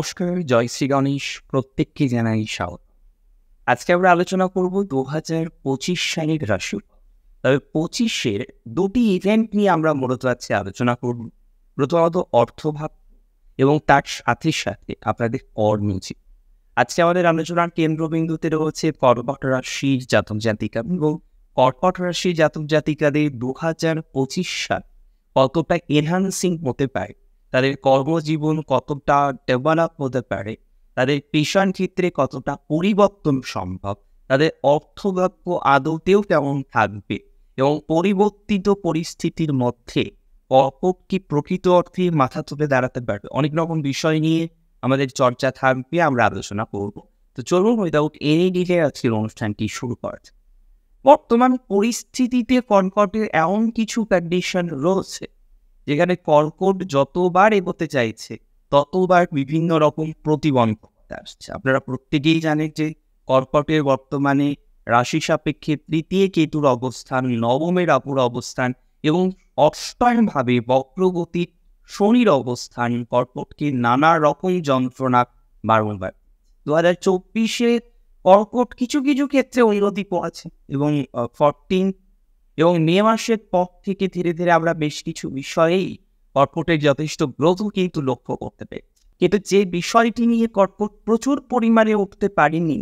নমস্কার জয় শ্রী গণেশ প্রত্যেককে জানাই স্বাগত আজকে আমরা আলোচনা করব দু হাজার পঁচিশ সালের রাশি তবে পঁচিশের দুটি ইভেন্ট নিয়ে আমরা মূলত আজকে আলোচনা করব প্রথমত অর্থভাব এবং তার সাথে সাথে আপনাদের কর্মজীব আজকে আমাদের আলোচনার কেন্দ্রবিন্দুতে রয়েছে কর্কট রাশির জাতক জাতিকা এবং কর্কট রাশির জাতক জাতিকাদের দু হাজার পঁচিশ সাল কতটা এনহান্সিং হতে পারে তাদের কর্মজীবন কতটা ডেভেলপ হতে পারে তাদের পেশার ক্ষেত্রে কতটা পরিবর্তন সম্ভব তাদের অর্থভাগ্য আদতেও কেমন থাকবে এবং পরিবর্তিত পরিস্থিতির মধ্যে কর্পক কি প্রকৃত অর্থে মাথা তুলে দাঁড়াতে পারবে অনেক রকম বিষয় নিয়ে আমাদের চর্চা থাকবে আমরা আলোচনা করব তো চলুন উইদাউট এনে ডিলে আজকের অনুষ্ঠানটি শুরু করা বর্তমান পরিস্থিতিতে কনকটের এমন কিছু কন্ডিশন রয়েছে যেখানে কর্কট যতবার এগোতে চাইছে ততবার বিভিন্ন রকম প্রতিবন্ধকতা আসছে আপনারা প্রত্যেকেই জানেন যে কর্কটের বর্তমানে রাশি সাপেক্ষে তৃতীয় কেতুর অবস্থান নবমের রাহুর অবস্থান এবং অষ্টমভাবে বক্রগতির শনির অবস্থান কর্কটকে নানা রকম যন্ত্রণা বারংবার দু হাজার চব্বিশে কর্কট কিছু কিছু ক্ষেত্রে অনুরোধী করেছে এবং ফরটিন এবং মে মাসের পর থেকে ধীরে ধীরে আমরা বেশ কিছু বিষয়েই কর্পোরেটের যথেষ্ট গ্রোথও কিন্তু লক্ষ্য করতে পেরেছি কিন্তু যে বিষয়টি নিয়ে কর্পোরেট প্রচুর পরিমাণে উঠতে পারেনি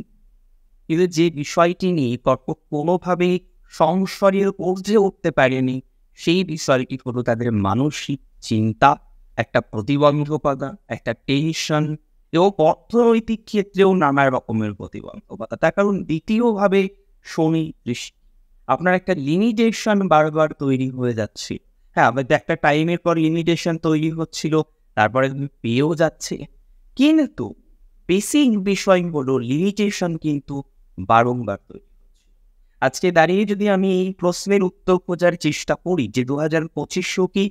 কিন্তু যে বিষয়টি নিয়ে কর্পোরেট কোনোভাবেই সংসারের ঊর্ধ্বে উঠতে পারেনি সেই বিষয়টি হলো তাদের মানসিক চিন্তা একটা প্রতিবন্ধকতা একটা টেনশন এবং অর্থনৈতিক ক্ষেত্রেও নানা রকমের প্রতিবন্ধকতা তার কারণ দ্বিতীয়ভাবে শনি দৃষ্টি আপনার একটা লিমিটেশন বারবার তৈরি হয়ে যাচ্ছে হ্যাঁ আমাদের একটা টাইমের পর লিমিটেশন তৈরি হচ্ছিল তারপরে পেয়েও যাচ্ছে কিন্তু বেসিক বিষয় হলো লিমিটেশন কিন্তু বারংবার তৈরি আজকে দাঁড়িয়ে যদি আমি এই প্রশ্নের উত্তর খোঁজার চেষ্টা করি যে দু হাজার পঁচিশশো কি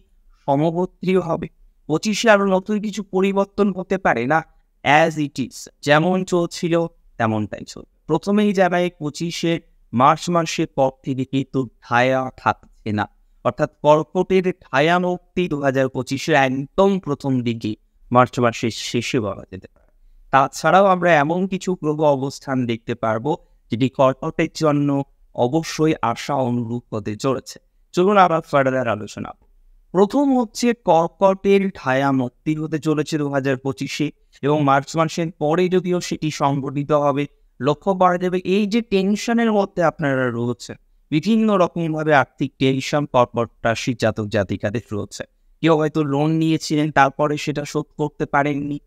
সমগোত্রীয় হবে পঁচিশে আরও নতুন কিছু পরিবর্তন হতে পারে না অ্যাজ ইট ইজ যেমন চলছিল তেমনটাই চল প্রথমেই যারা এই পঁচিশের মার্চ মাসের পর থেকে কিন্তু ঠায়া থাকছে না অর্থাৎ কর্কটের ঠায়া মুক্তি দু হাজার পঁচিশে একদম প্রথম দিকে মার্চ মাসের শেষে বলা যেতে পারে তাছাড়াও আমরা এমন কিছু গ্রহ অবস্থান দেখতে পারবো যেটি কর্কটের জন্য অবশ্যই আশা অনুরূপ হতে চলেছে চলুন আবার ফার্ডার আলোচনা প্রথম হচ্ছে কর্কটের ঠায়া মুক্তি হতে চলেছে দু হাজার পঁচিশে এবং মার্চ মাসের পরে যদিও সেটি সংগঠিত হবে লক্ষ্য করা যাবে এই যে টেনশনের মধ্যে আপনারা রয়েছে বিভিন্ন রকমভাবে আর্থিক টেনশন পরপরটাশি জাতক জাতিকাদের রয়েছে কেউ হয়তো লোন নিয়েছিলেন তারপরে সেটা শোধ করতে পারেননি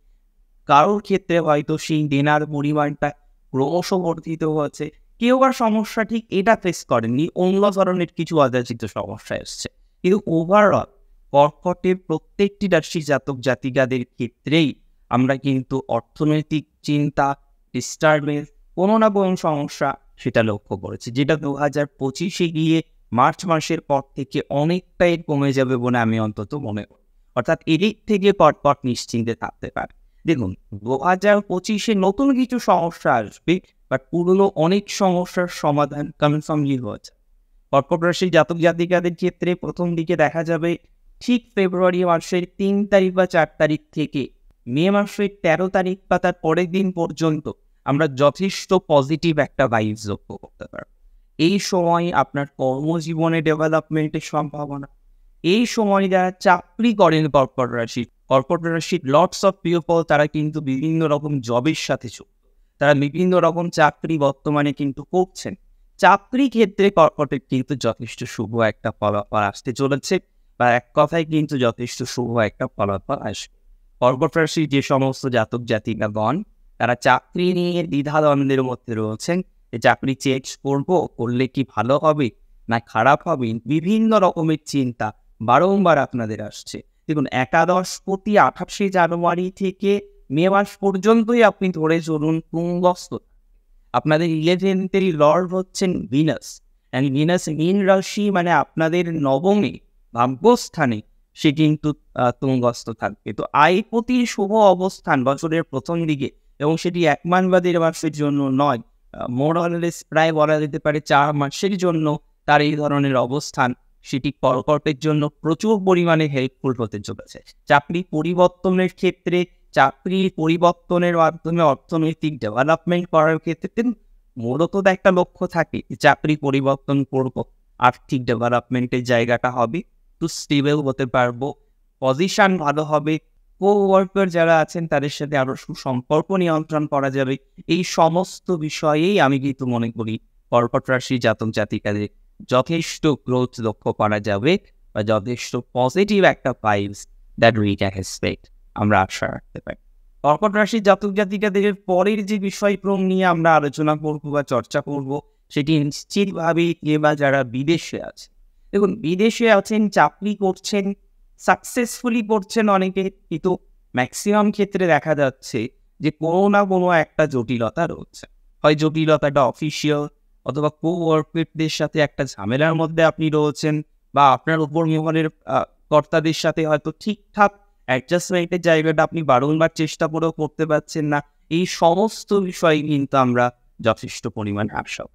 কারোর ক্ষেত্রে হয়তো সেই দেনার পরিমাণটা ক্রমশ বর্ধিত হয়েছে কেউ আর সমস্যা ঠিক এটা ফেস করেননি অন্য ধরনের কিছু অযাচিত সমস্যা এসছে কিন্তু ওভারঅল কর্কটের প্রত্যেকটি রাশি জাতক জাতিকাদের ক্ষেত্রেই আমরা কিন্তু অর্থনৈতিক চিন্তা ডিস্টারবেন্স কোনো না কোনো সমস্যা সেটা লক্ষ্য করেছে যেটা দু হাজার পঁচিশে গিয়ে মার্চ মাসের পর থেকে অনেকটাই কমে যাবে বলে আমি অন্তত মনে করি অর্থাৎ এদিক থেকে পটপট নিশ্চিন্তে থাকতে পারে দেখুন দু হাজার পঁচিশে নতুন কিছু সমস্যা আসবে বাট পুরনো অনেক সমস্যার সমাধান কনফার্মলি হয়েছে কর্কট রাশি জাতক জাতিকাদের ক্ষেত্রে প্রথম দিকে দেখা যাবে ঠিক ফেব্রুয়ারি মাসের তিন তারিখ বা চার তারিখ থেকে মে মাসের তেরো তারিখ বা তার পরের দিন পর্যন্ত আমরা যথেষ্ট পজিটিভ একটা ভাইব লক্ষ্য করতে পারবো এই সময় আপনার কর্মজীবনে ডেভেলপমেন্টের সম্ভাবনা এই সময় যারা চাকরি করেন কর্পোরেট রাশি কর্পোরেট রাশির লটস অফ পিওপল তারা কিন্তু বিভিন্ন রকম জবের সাথে যুক্ত তারা বিভিন্ন রকম চাকরি বর্তমানে কিন্তু করছেন চাকরি ক্ষেত্রে কর্পোরেট কিন্তু যথেষ্ট শুভ একটা ফলাফল আসতে চলেছে বা এক কথায় কিন্তু যথেষ্ট শুভ একটা ফলাফল আসবে কর্পোরেট রাশির যে সমস্ত জাতক জাতিকাগণ তারা চাকরি নিয়ে দ্বিধা দ্বন্দ্বের মধ্যে রয়েছেন যে চাকরি চেঞ্জ করব করলে কি ভালো হবে না খারাপ হবে বিভিন্ন রকমের চিন্তা বারংবার আপনাদের আসছে দেখুন একাদশ প্রতি আঠাশে জানুয়ারি থেকে মে মাস পর্যন্তই আপনি ধরে চলুন কুম্ভস্থ আপনাদের ইলেভেন্থের লর্ড হচ্ছেন ভিনাস অ্যান্ড ভিনাস মিন রাশি মানে আপনাদের নবমে ভাগ্যস্থানে সে কিন্তু তুঙ্গস্থ থাকবে তো আইপতির শুভ অবস্থান বছরের প্রথম দিকে এবং সেটি এক মাস বা দেড় মাসের জন্য নয় মোরালেস প্রায় বলা যেতে পারে চার মাসের জন্য তার এই ধরনের অবস্থান সেটি কর্কটের জন্য প্রচুর পরিমাণে হেল্পফুল হতে চলেছে চাকরি পরিবর্তনের ক্ষেত্রে চাকরির পরিবর্তনের মাধ্যমে অর্থনৈতিক ডেভেলপমেন্ট করার ক্ষেত্রে মূলত একটা লক্ষ্য থাকে চাকরি পরিবর্তন করব আর্থিক ডেভেলপমেন্টের জায়গাটা হবে একটু স্টেবল হতে পারবো পজিশন ভালো হবে কোয়ার্কার যারা আছেন তাদের সাথে আরো সুসম্পর্ক নিয়ন্ত্রণ করা যাবে এই সমস্ত বিষয়েই আমি কিন্তু মনে করি কর্কট রাশি জাতক কাজে যথেষ্ট গ্রোথ লক্ষ্য করা যাবে বা যথেষ্ট পজিটিভ একটা vibes that we can expect আমরা আশা রাখতে পারি কর্কট রাশি জাতক জাতিকাদের পরের যে বিষয়ক্রম নিয়ে আমরা আলোচনা করব বা চর্চা করব সেটি নিশ্চিতভাবেই কিংবা যারা বিদেশে আছে দেখুন বিদেশে আছেন চাকরি করছেন সাকসেসফুলি করছেন অনেকে কিন্তু ম্যাক্সিমাম ক্ষেত্রে দেখা যাচ্ছে যে কোনো না কোনো একটা জটিলতা রয়েছে হয় জটিলতাটা অফিসিয়াল অথবা কো ওয়ার্কমেটদের সাথে একটা ঝামেলার মধ্যে আপনি রয়েছেন বা আপনার উপর মহলের কর্তাদের সাথে হয়তো ঠিকঠাক অ্যাডজাস্টমেন্টের জায়গাটা আপনি বারংবার চেষ্টা করেও করতে পারছেন না এই সমস্ত বিষয় কিন্তু আমরা যথেষ্ট পরিমাণ আসব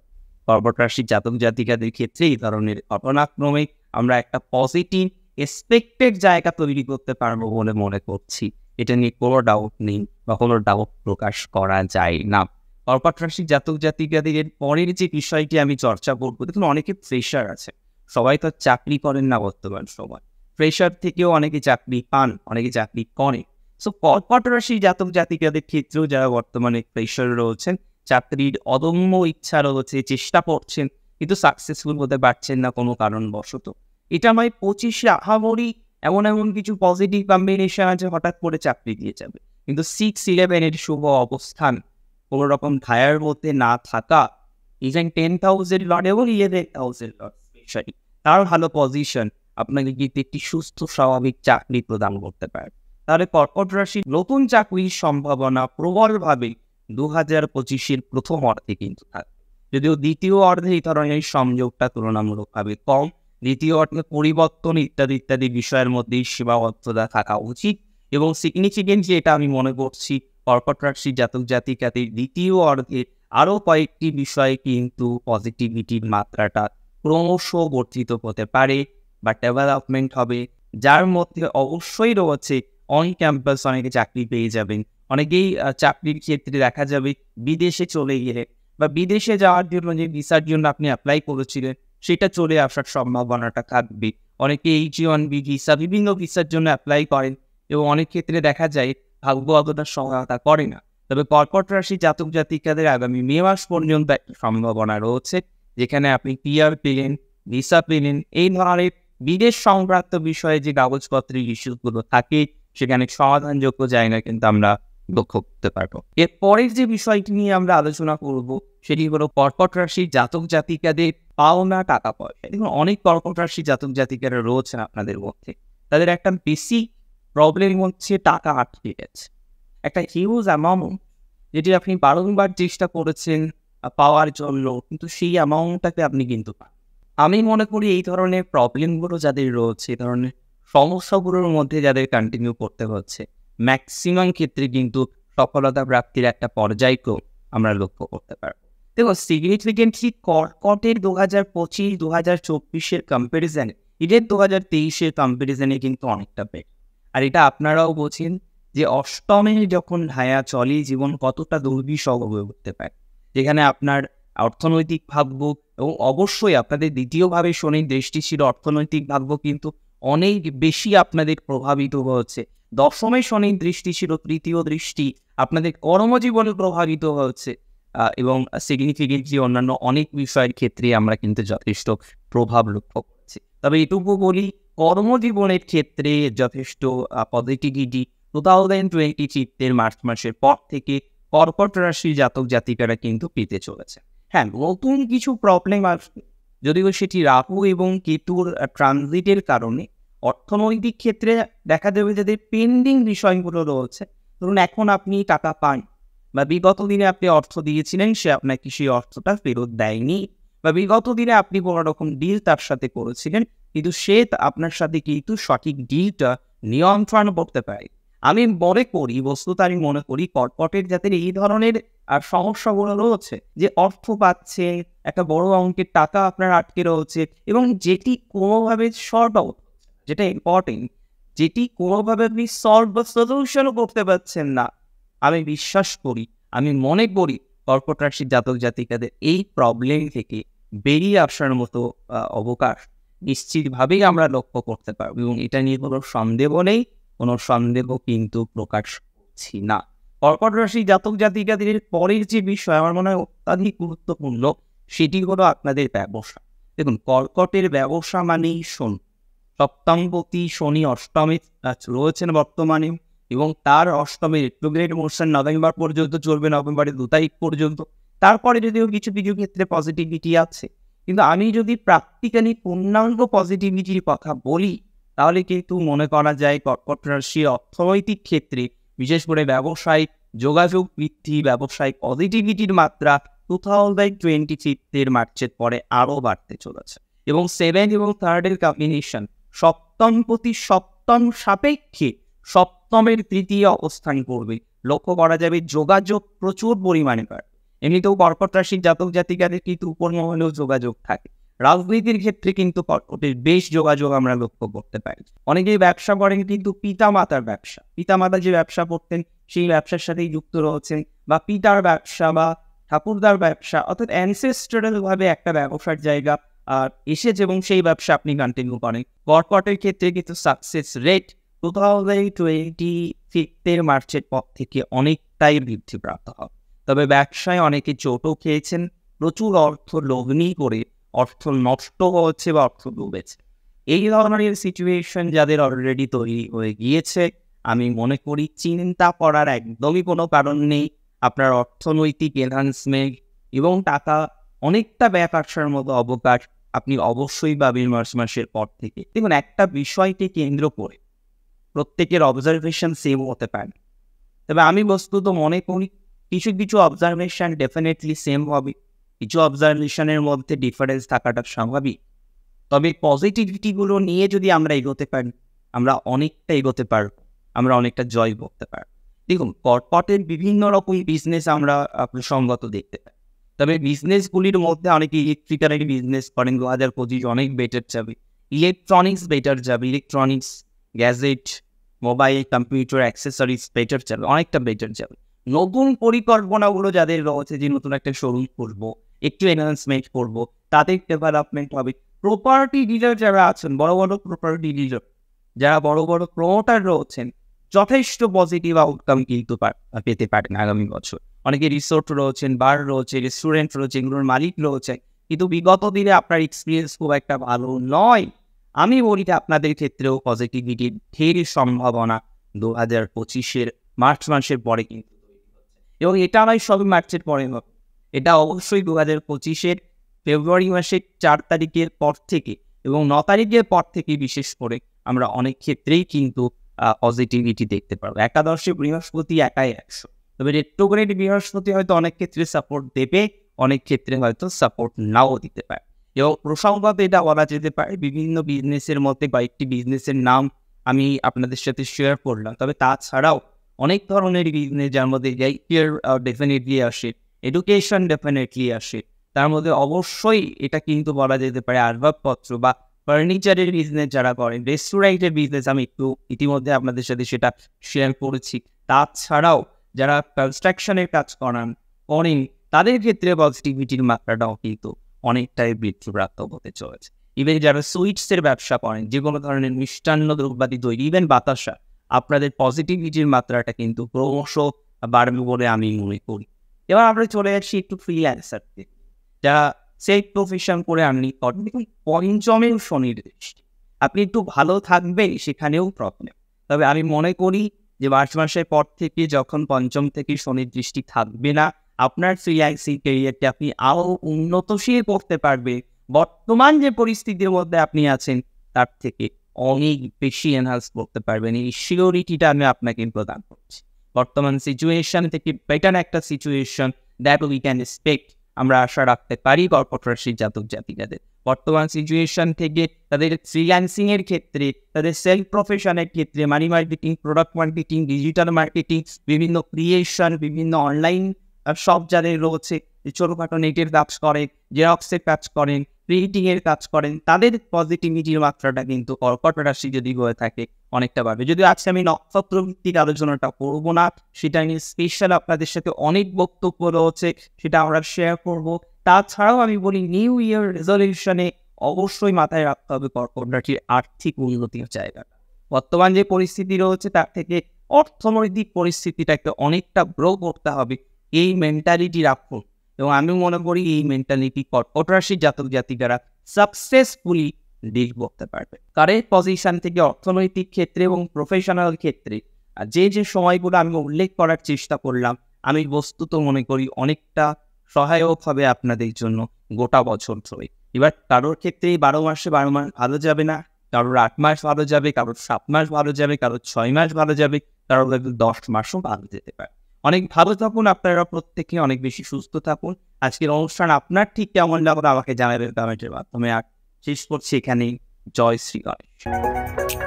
কর্কট জাতক জাতিকাদের ক্ষেত্রে এই ধরনের ঘটনাক্রমে আমরা একটা পজিটিভ এক্সপেক্টেড জায়গা তৈরি করতে পারবো বলে মনে করছি এটা নিয়ে কোনো ডাউট নেই বা কোনো ডাউট প্রকাশ করা যায় না কর্পাট্রাসিক জাতক জাতিকাদের পরের যে বিষয়টি আমি চর্চা করবো দেখুন অনেকে প্রেশার আছে সবাই তো চাকরি করেন না বর্তমান সময় প্রেশার থেকেও অনেকে চাকরি পান অনেকে চাকরি করে সো কর্কট রাশি জাতক জাতিকাদের ক্ষেত্রেও যারা বর্তমানে প্রেশার রয়েছেন চাকরির অদম্য ইচ্ছা রয়েছে চেষ্টা করছেন কিন্তু সাকসেসফুল হতে পারছেন না কোনো কারণবশত এটা আমায় পঁচিশে আহামরি হ্যাঁ, এমন এমন কিছু পজিটিভ কম্বিনেশন আছে হঠাৎ করে চাকরি দিয়ে যাবে কিন্তু সিক্স ইলেভেনের শুভ অবস্থান কোনো রকম ধায়ার মধ্যে না থাকা ইভেন টেন থাউজেন্ড লট এবং ইলেভেন থাউজেন্ড লট স্পেশালি তার ভালো পজিশন আপনাকে কিন্তু একটি সুস্থ স্বাভাবিক চাকরি প্রদান করতে পারে তাহলে কর্কট রাশির নতুন চাকরির সম্ভাবনা প্রবলভাবে দু হাজার পঁচিশের প্রথম অর্ধে কিন্তু থাকবে যদিও দ্বিতীয় অর্ধে এই ধরনের সংযোগটা তুলনামূলকভাবে কম দ্বিতীয় অর্থাৎ পরিবর্তন ইত্যাদি ইত্যাদি বিষয়ের মধ্যেই সীমাবদ্ধতা থাকা উচিত এবং যে এটা আমি মনে করছি কর্কট রাশি জাতক জাতিকাদের দ্বিতীয় অর্ধে আরও কয়েকটি বিষয়ে কিন্তু পজিটিভিটির মাত্রাটা ক্রমশ বর্ধিত হতে পারে বা ডেভেলপমেন্ট হবে যার মধ্যে অবশ্যই রয়েছে অন ক্যাম্পাস অনেকে চাকরি পেয়ে যাবেন অনেকেই চাকরির ক্ষেত্রে দেখা যাবে বিদেশে চলে গেলে বা বিদেশে যাওয়ার জন্য যে ভিসার জন্য আপনি অ্যাপ্লাই করেছিলেন সেটা চলে আসার সম্ভাবনাটা থাকবে অনেকে এইচ ওয়ান বি ভিসা বিভিন্ন ভিসার জন্য অ্যাপ্লাই করেন এবং অনেক ক্ষেত্রে দেখা যায় ভাগ্য অতটা সহায়তা করে না তবে কর্কট রাশি জাতক জাতিকাদের আগামী মে মাস পর্যন্ত একটা সম্ভাবনা রয়েছে যেখানে আপনি পিআর পেলেন ভিসা পেলেন এই ধরনের বিদেশ সংক্রান্ত বিষয়ে যে কাগজপত্রের ইস্যুগুলো থাকে সেখানে সমাধানযোগ্য যায় না কিন্তু আমরা লক্ষ্য করতে পারবো এরপরের যে বিষয়টি নিয়ে আমরা আলোচনা করব সেটি হলো কর্কট রাশির জাতক জাতিকাদের পাওনা টাকা পয়সা দেখুন অনেক কর্মপ্রাসী জাতক জাতিকারা রয়েছেন আপনাদের মধ্যে তাদের একটা বেসিক প্রবলেম হচ্ছে টাকা আটকে গেছে একটা হিউজ অ্যামাউন্ট যেটি আপনি বারংবার চেষ্টা করেছেন পাওয়ার জন্য কিন্তু সেই অ্যামাউন্টটাকে আপনি কিন্তু পান আমি মনে করি এই ধরনের প্রবলেমগুলো যাদের রয়েছে এই ধরনের সমস্যাগুলোর মধ্যে যাদের কন্টিনিউ করতে হচ্ছে ম্যাক্সিমাম ক্ষেত্রে কিন্তু সফলতা প্রাপ্তির একটা পর্যায়কেও আমরা লক্ষ্য করতে পারব দেখো সিগনিফিকেন্টলি কর্কটের দু হাজার পঁচিশ দু হাজার চব্বিশের কম্প্যারিজনে ঈদের দু হাজার তেইশের কম্প্যারিজনে কিন্তু অনেকটা বেটার আর এটা আপনারাও বলছেন যে অষ্টমে যখন ঢায়া চলে জীবন কতটা দুর্বিষহ হয়ে উঠতে পারে যেখানে আপনার অর্থনৈতিক ভাগ্য এবং অবশ্যই আপনাদের দ্বিতীয়ভাবে শনির দৃষ্টি ছিল অর্থনৈতিক ভাগ্য কিন্তু অনেক বেশি আপনাদের প্রভাবিত হচ্ছে দশমে শনির দৃষ্টি ছিল তৃতীয় দৃষ্টি আপনাদের কর্মজীবনে প্রভাবিত হচ্ছে এবং সিগনিফিকেন্টলি অন্যান্য অনেক বিষয়ের ক্ষেত্রে আমরা কিন্তু যথেষ্ট প্রভাব লক্ষ্য করছি তবে এটুকু বলি কর্মজীবনের ক্ষেত্রে যথেষ্ট পজিটিভিটি টু থাউজেন্ড টোয়েন্টি চিত্তের মার্চ মাসের পর থেকে কর্কট রাশি জাতক জাতিকারা কিন্তু পেতে চলেছে হ্যাঁ নতুন কিছু প্রবলেম আসবে যদিও সেটি রাহু এবং কেতুর ট্রানজিটের কারণে অর্থনৈতিক ক্ষেত্রে দেখা যাবে যাদের পেন্ডিং বিষয়গুলো রয়েছে ধরুন এখন আপনি টাকা পান বা বিগত দিনে আপনি অর্থ দিয়েছিলেন সে আপনাকে সেই অর্থটা ফেরত দেয়নি বা বিগত দিনে আপনি কোনো রকম ডিল তার সাথে করেছিলেন কিন্তু সে আপনার সাথে কিন্তু সঠিক ডিলটা নিয়ন্ত্রণ করতে পারে আমি মনে করি বস্তুত আমি মনে করি কটকটের যাতে এই ধরনের সমস্যাগুলো রয়েছে যে অর্থ পাচ্ছে একটা বড় অঙ্কের টাকা আপনার আটকে রয়েছে এবং যেটি কোনোভাবে শর্ট আউট যেটা ইম্পর্টেন্ট যেটি কোনোভাবে আপনি সলভ বা সলিউশনও করতে পারছেন না আমি বিশ্বাস করি আমি মনে করি কর্কট রাশি জাতক জাতিকাদের এই প্রবলেম থেকে বেরিয়ে আসার মতো অবকাশ নিশ্চিতভাবেই আমরা লক্ষ্য করতে পারবো এবং এটা নিয়ে কোনো সন্দেহ নেই কোনো সন্দেহ কিন্তু প্রকাশ করছি না কর্কট রাশি জাতক জাতিকাদের পরের যে বিষয় আমার মনে হয় অত্যাধিক গুরুত্বপূর্ণ সেটি হলো আপনাদের ব্যবসা দেখুন কর্কটের ব্যবসা মানেই শোন সপ্তমপতি শনি অষ্টমে রয়েছেন বর্তমানে এবং তার অষ্টমে রেট্রোগ্রেড মোশন নভেম্বর পর্যন্ত চলবে নভেম্বরের দু তারিখ পর্যন্ত তারপরে যদিও কিছু কিছু ক্ষেত্রে পজিটিভিটি আছে কিন্তু আমি যদি প্র্যাকটিক্যালি পূর্ণাঙ্গ পজিটিভিটির কথা বলি তাহলে কিন্তু মনে করা যায় কর্কট রাশির অর্থনৈতিক ক্ষেত্রে বিশেষ করে ব্যবসায়িক যোগাযোগ বৃদ্ধি ব্যবসায়িক পজিটিভিটির মাত্রা টু থাউজেন্ড টোয়েন্টি ফিফ্থের মার্চের পরে আরও বাড়তে চলেছে এবং সেভেন এবং থার্ডের কম্বিনেশন সপ্তম প্রতি সপ্তম সাপেক্ষে সপ সপ্তমের তৃতীয় অবস্থান করবে লক্ষ্য করা যাবে যোগাযোগ প্রচুর পরিমাণে বাড়বে এমনিতেও কর্কট রাশির জাতক জাতিকাদের কিন্তু উপরমহলেও যোগাযোগ থাকে রাজনীতির ক্ষেত্রে কিন্তু কর্কটের বেশ যোগাযোগ আমরা লক্ষ্য করতে পারি অনেকেই ব্যবসা করেন কিন্তু পিতামাতার ব্যবসা পিতামাতা যে ব্যবসা করতেন সেই ব্যবসার সাথেই যুক্ত রয়েছেন বা পিতার ব্যবসা বা ঠাকুরদার ব্যবসা অর্থাৎ ভাবে একটা ব্যবসার জায়গা আর এসেছে এবং সেই ব্যবসা আপনি কন্টিনিউ করেন কর্কটের ক্ষেত্রে কিন্তু success rate two thousand twenty মার্চের পর থেকে অনেকটাই হবে তবে ব্যবসায় অনেকে চোটও খেয়েছেন প্রচুর অর্থ লগ্নি করে অর্থ নষ্ট বা অর্থ ডুবেছে এই ধরনের সিচুয়েশন যাদের অলরেডি তৈরি হয়ে গিয়েছে আমি মনে করি চিন্তা করার একদমই কোনো কারণ নেই আপনার অর্থনৈতিক এনহান্সমেন্ট এবং টাকা অনেকটা ব্যাক আসার মতো অবকাশ আপনি অবশ্যই পাবেন মার্চ মাসের পর থেকে দেখুন একটা বিষয়কে কেন্দ্র করে প্রত্যেকের অবজারভেশন সেম হতে পারে তবে আমি বস্তুত মনে করি কিছু কিছু অবজারভেশন ডেফিনেটলি সেম হবে কিছু অবজারভেশনের মধ্যে ডিফারেন্স থাকাটা স্বাভাবিক তবে পজিটিভিটিগুলো নিয়ে যদি আমরা এগোতে পারি আমরা অনেকটা এগোতে পারব আমরা অনেকটা জয় করতে পারব দেখুন কটপটের বিভিন্ন রকম বিজনেস আমরা সঙ্গত দেখতে পাই তবে বিজনেসগুলির মধ্যে অনেকে ইলেকট্রিক্যালের বিজনেস করেন দু হাজার পঁচিশ অনেক বেটার যাবে ইলেকট্রনিক্স বেটার যাবে electronics gadget mobile computer accessories better যাবে অনেকটা বেটার যাবে নতুন পরিকল্পনাগুলো যাদের রয়েছে যে নতুন একটা শোরুম করব একটু এনহান্সমেন্ট করব তাদের ডেভেলপমেন্ট হবে প্রপার্টি ডিলার যারা আছেন বড় বড় প্রপার্টি ডিলার যারা বড় বড় প্রমোটার রয়েছেন যথেষ্ট পজিটিভ আউটকাম কিন্তু পেতে পারেন আগামী বছর অনেকে রিসোর্ট রয়েছেন বার রয়েছে রেস্টুরেন্ট রয়েছে এগুলোর মালিক রয়েছে কিন্তু বিগত দিনে আপনার এক্সপিরিয়েন্স খুব একটা ভালো নয় আমি বলি আপনাদের ক্ষেত্রেও পজিটিভিটির ঢের সম্ভাবনা দু হাজার পঁচিশের মার্চ মাসের পরে কিন্তু এবং এটা নয় সবই মার্চের পরে হবে এটা অবশ্যই দু হাজার পঁচিশের ফেব্রুয়ারি মাসের চার তারিখের পর থেকে এবং ন তারিখের পর থেকে বিশেষ করে আমরা অনেক ক্ষেত্রেই কিন্তু পজিটিভিটি দেখতে পারবো একাদশে বৃহস্পতি একাই একশো তবে রেট্রোগ্রেড বৃহস্পতি হয়তো অনেক ক্ষেত্রে সাপোর্ট দেবে অনেক ক্ষেত্রে হয়তো সাপোর্ট নাও দিতে পারে এবং প্রসঙ্গত এটা বলা যেতে পারে বিভিন্ন বিজনেসের মধ্যে কয়েকটি বিজনেসের নাম আমি আপনাদের সাথে শেয়ার করলাম তবে তাছাড়াও অনেক ধরনের বিজনেস যার মধ্যে কেয়ার ডেফিনেটলি আসে এডুকেশন ডেফিনেটলি আসে তার মধ্যে অবশ্যই এটা কিন্তু বলা যেতে পারে আসবাবপত্র বা ফার্নিচারের বিজনেস যারা করেন রেস্টুরেন্টের বিজনেস আমি একটু ইতিমধ্যে আপনাদের সাথে সেটা শেয়ার করেছি তাছাড়াও যারা কনস্ট্রাকশনের কাজ করান করেন তাদের ক্ষেত্রে পজিটিভিটির মাত্রাটাও কিন্তু অনেকটাই বৃদ্ধি প্রাপ্ত হতে চলেছে ইভেন যারা সুইটসের ব্যবসা করেন যে কোনো ধরনের মিষ্টান্ন দ্রব্যাদি তৈরি ইভেন বাতাসা আপনাদের পজিটিভিটির মাত্রাটা কিন্তু ক্রমশ বাড়বে বলে আমি মনে করি এবার আমরা চলে যাচ্ছি একটু ফ্রিল্যান্সার দিকে যারা সেলফ প্রফেশন করে আপনি করেন দেখুন পঞ্চমেও শনির দৃষ্টি আপনি একটু ভালো থাকবেন সেখানেও প্রবলেম তবে আমি মনে করি যে মার্চ মাসের পর থেকে যখন পঞ্চম থেকে শনির দৃষ্টি থাকবে না আপনার সিআইসি কেরিয়ারটি আপনি আরও উন্নতশীল করতে পারবে বর্তমান যে পরিস্থিতির মধ্যে আপনি আছেন তার থেকে অনেক বেশি এনহান্স করতে পারবেন এই সিওরিটিটা আমি আপনাকে প্রদান করছি বর্তমান সিচুয়েশন থেকে বেটার একটা situation that we can expect আমরা আশা রাখতে পারি কর্পট রাশির জাতক জাতিকাদের বর্তমান সিচুয়েশন থেকে তাদের ফ্রিল্যান্সিংয়ের ক্ষেত্রে তাদের সেলফ প্রফেশনের ক্ষেত্রে money marketing product marketing digital marketing বিভিন্ন ক্রিয়েশন বিভিন্ন অনলাইন সব যাদের রয়েছে ছোটোখাটো নেটের কাজ করে জেরক্সের কাজ করেন প্রিন্টিংয়ের কাজ করেন তাদের পজিটিভিটির মাত্রাটা কিন্তু কর্কট রাশি যদি হয়ে থাকে অনেকটা বাড়বে যদি আজকে আমি নক্ষত্র ভিত্তিক আলোচনাটা করবো না সেটা নিয়ে স্পেশাল আপনাদের সাথে অনেক বক্তব্য রয়েছে সেটা আমরা শেয়ার করব তাছাড়াও আমি বলি নিউ ইয়ার রেজলিউশনে অবশ্যই মাথায় রাখতে হবে কর্কট রাশির আর্থিক উন্নতির জায়গাটা বর্তমান যে পরিস্থিতি রয়েছে তার থেকে অর্থনৈতিক পরিস্থিতিটাকে অনেকটা গ্রো করতে হবে এই মেন্টালিটি রাখুন এবং আমি মনে করি এই মেন্টালিটি কর্কট রাশির জাতক জাতিকারা সাকসেসফুলি ডিল করতে পারবে কারেন্ট পজিশন থেকে অর্থনৈতিক ক্ষেত্রে এবং প্রফেশনাল ক্ষেত্রে যে যে সময়গুলো আমি উল্লেখ করার চেষ্টা করলাম আমি বস্তুত মনে করি অনেকটা সহায়ক হবে আপনাদের জন্য গোটা বছর ধরে এবার কারোর ক্ষেত্রে বারো মাসে বারো মাস ভালো যাবে না কারোর আট মাস ভালো যাবে কারোর সাত মাস ভালো যাবে কারোর ছয় মাস ভালো যাবে কারোর দশ মাসও ভালো যেতে পারে অনেক ভালো থাকুন আপনারা প্রত্যেকে অনেক বেশি সুস্থ থাকুন আজকের অনুষ্ঠান আপনার ঠিক কেমন লাগলো আমাকে জানাবেন কমেন্টের মাধ্যমে আর শেষ করছি এখানেই জয় শ্রী গণেশ